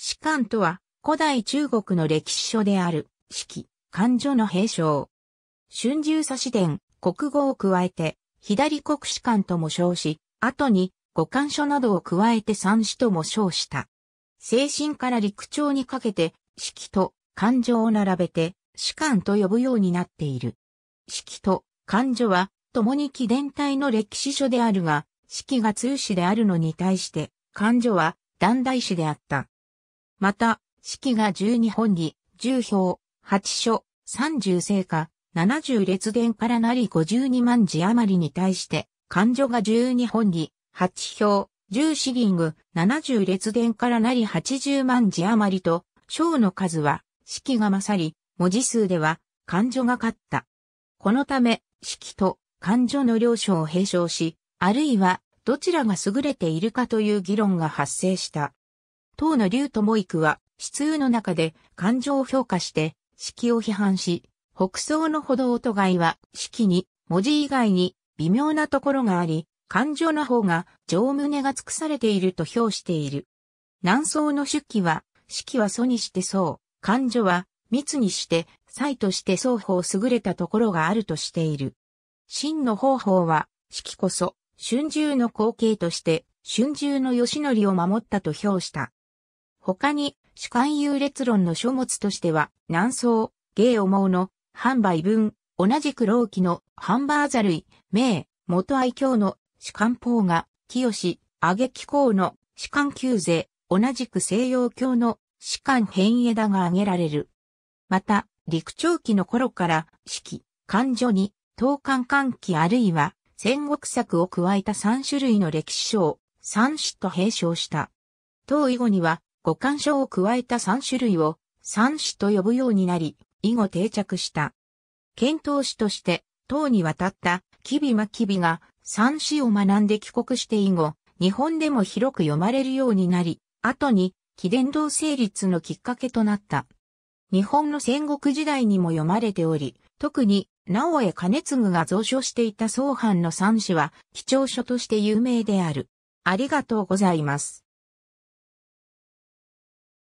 士官とは、古代中国の歴史書である、式、漢書の兵称。春秋差し伝、国語を加えて、左国士官とも称し、後に、五漢書などを加えて三史とも称した。精神から陸長にかけて、式と漢書を並べて、士官と呼ぶようになっている。式と漢書は、共に紀伝体の歴史書であるが、式が通史であるのに対して、漢書は、断代史であった。また、式が12本に、10票、8書、30成果、70列伝からなり52万字余りに対して、漢女が12本に、8票、10シリング、70列伝からなり80万字余りと、章の数は、式が勝り、文字数では、漢女が勝った。このため、式と漢女の両書を併称し、あるいは、どちらが優れているかという議論が発生した。当の竜智育は、思通の中で感情を評価して、式を批判し、北宋の歩道音外は、式に、文字以外に、微妙なところがあり、感情の方が、上胸が尽くされていると評している。南宋の出記は、式は祖にして宋、感情は、密にして、才として双方優れたところがあるとしている。真の方法は、式こそ、春秋の後継として、春秋の義則を守ったと評した。他に、主観優劣論の書物としては、南宋、芸思うの、販売文、同じく老期の、ハンバーザ類、名、元愛嬌の、主観法が、清、あげ気公の、主観旧税、同じく西洋教の、主観変異枝が挙げられる。また、陸長期の頃から、四季、漢女に、東漢漢記あるいは、戦国策を加えた三種類の歴史書を、三種と併称した。当以後には、五感症を加えた三種類を三種と呼ぶようになり、以後定着した。遣唐使として、唐に渡った吉備真吉備が三種を学んで帰国して以後、日本でも広く読まれるようになり、後に、貴殿堂成立のきっかけとなった。日本の戦国時代にも読まれており、特に、直江兼次が蔵書していた総藩の三子は、貴重書として有名である。ありがとうございます。